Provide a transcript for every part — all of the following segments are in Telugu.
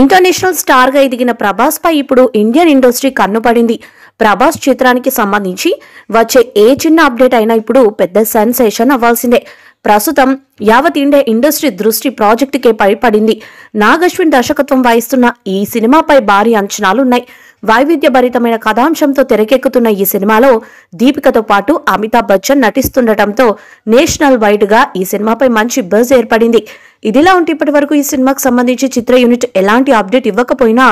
ఇంటర్నేషనల్ స్టార్గా ఎదిగిన ప్రభాస్ పై ఇప్పుడు ఇండియన్ ఇండస్ట్రీ కన్నుపడింది ప్రభాస్ చిత్రానికి సంబంధించి వచ్చే ఏ చిన్న అప్డేట్ అయినా ఇప్పుడు పెద్ద సెన్సేషన్ అవ్వాల్సిందే ప్రస్తుతం యావత్ ఇండియా ఇండస్ట్రీ దృష్టి ప్రాజెక్టుకే పడింది నాగశ్విన్ దర్శకత్వం వహిస్తున్న ఈ సినిమాపై భారీ అంచనాలున్నాయి వైవిధ్యభరితమైన కథాంశంతో తెరకెక్కుతున్న ఈ సినిమాలో దీపికతో పాటు అమితాబ్ బచ్చన్ నటిస్తుండటంతో నేషనల్ వైడ్గా ఈ సినిమాపై మంచి బజ్ ఏర్పడింది ఇదిలా ఉంటే ఇప్పటి వరకు ఈ సినిమాకు సంబంధించి చిత్ర యూనిట్ ఎలాంటి అప్డేట్ ఇవ్వకపోయినా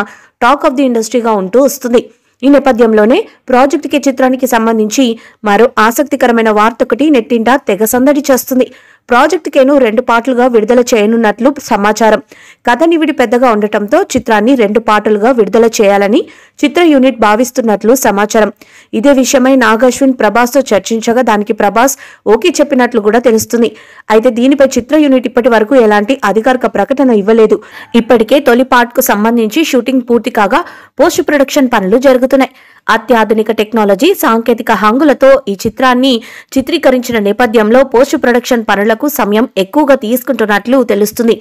టాక్ ఆఫ్ ది ఇండస్ట్రీగా ఉంటూ వస్తుంది ఈ నేపథ్యంలోనే ప్రాజెక్ట్కి చిత్రానికి సంబంధించి మరో ఆసక్తికరమైన వార్త ఒకటి నెట్టింటా తెగ సందడి చేస్తుంది ప్రాజెక్ట్ కేను రెండు పాటలుగా విడుదల చేయనున్నట్లు సమాచారం కథ నివిడి పెద్దగా ఉండటంతో చిత్రాన్ని రెండు పాటలుగా విడుదల చేయాలని చిత్ర యూనిట్ భావిస్తున్నట్లు సమాచారం ఇదే విషయమై నాగశ్విన్ ప్రభాస్తో చర్చించగా దానికి ప్రభాస్ ఓకే చెప్పినట్లు కూడా తెలుస్తుంది అయితే దీనిపై చిత్ర యూనిట్ ఇప్పటి వరకు ఎలాంటి అధికారిక ప్రకటన ఇవ్వలేదు ఇప్పటికే తొలి పార్ట్కు సంబంధించి షూటింగ్ పూర్తి కాగా పోస్ట్ ప్రొడక్షన్ పనులు జరుగుతున్నాయి అత్యాధునిక టెక్నాలజీ సాంకేతిక హంగులతో ఈ చిత్రాన్ని చిత్రీకరించిన నేపథ్యంలో పోస్ట్ ప్రొడక్షన్ పనులకు సమయం ఎక్కువగా తీసుకుంటున్నట్లు తెలుస్తుంది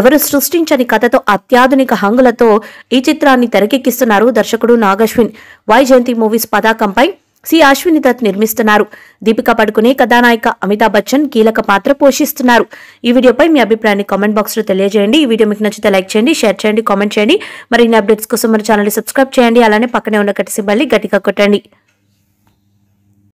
ఎవరు సృష్టించని కథతో అత్యాధునిక హంగులతో ఈ చిత్రాన్ని తెరకెక్కిస్తున్నారు దర్శకుడు నాగశ్విన్ వై జయంతి మూవీస్ పతాకంపై సి అశ్విని దత్ నిర్మిస్తున్నారు దీపిక పడుకునే కథానాయక అమితాబ్ బచ్చన్ కీలక పాత్ర పోషిస్తున్నారు ఈ వీడియోపై మీ అభిప్రాయాన్ని కామెంట్ బాక్స్ లో తెలియజేయండి ఈ వీడియో మీకు నచ్చితే లైక్ చేయండి షేర్ చేయండి కామెంట్ చేయండి మరిన్ని అప్డేట్స్ కోసం మన ఛానల్ సబ్స్క్రైబ్ చేయండి అలానే పక్కనే ఉన్న కట్టి సిబ్బల్ని గట్టిగా కొట్టండి